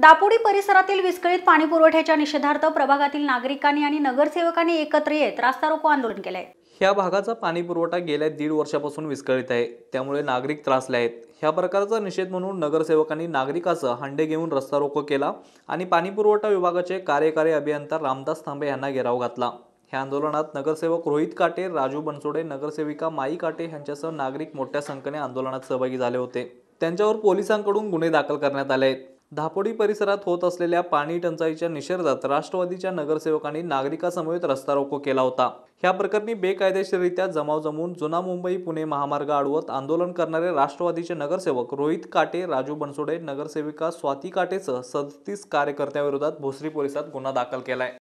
दापोडी परिसरातील विस्कळीत पाणी पुरवठ्याच्या निषेधार्थ प्रभागातील नागरिकांनी आणि नगरसेवकांनी एकत्र येत रास्ता रोको आंदोलन केलंय ह्या भागाचा पाणी पुरवठा गेल्या दीड वर्षापासून विस्कळीत आहे त्यामुळे नागरिक त्रासले आहेत ह्या प्रकारचा निषेध म्हणून नगरसेवकांनी नागरिकाचं हंडे घेऊन रस्ता रोको केला आणि पाणी पुरवठा विभागाचे कार्यकारी अभियंता रामदास थांबे यांना घेराव घातला ह्या आंदोलनात नगरसेवक रोहित काटे राजू बनसोडे नगरसेविका माई काटे यांच्यासह नागरिक मोठ्या संख्येने आंदोलनात सहभागी झाले होते त्यांच्यावर पोलिसांकडून गुन्हे दाखल करण्यात आले आहेत धापोडी परिसरात होत असलेल्या पाणी टंचाईच्या निषेधात राष्ट्रवादीच्या नगरसेवकांनी नागरिकांसमवेत रस्ता रोको केला होता ह्या प्रकरणी बेकायदेशीररित्या जमाव जमून जुना मुंबई पुणे महामार्ग अडवत आंदोलन करणारे राष्ट्रवादीचे नगरसेवक रोहित काटे राजू बनसोडे नगरसेविका स्वाती काटेसह सदतीस कार्यकर्त्यांविरोधात भोसरी पोलिसात गुन्हा दाखल आहे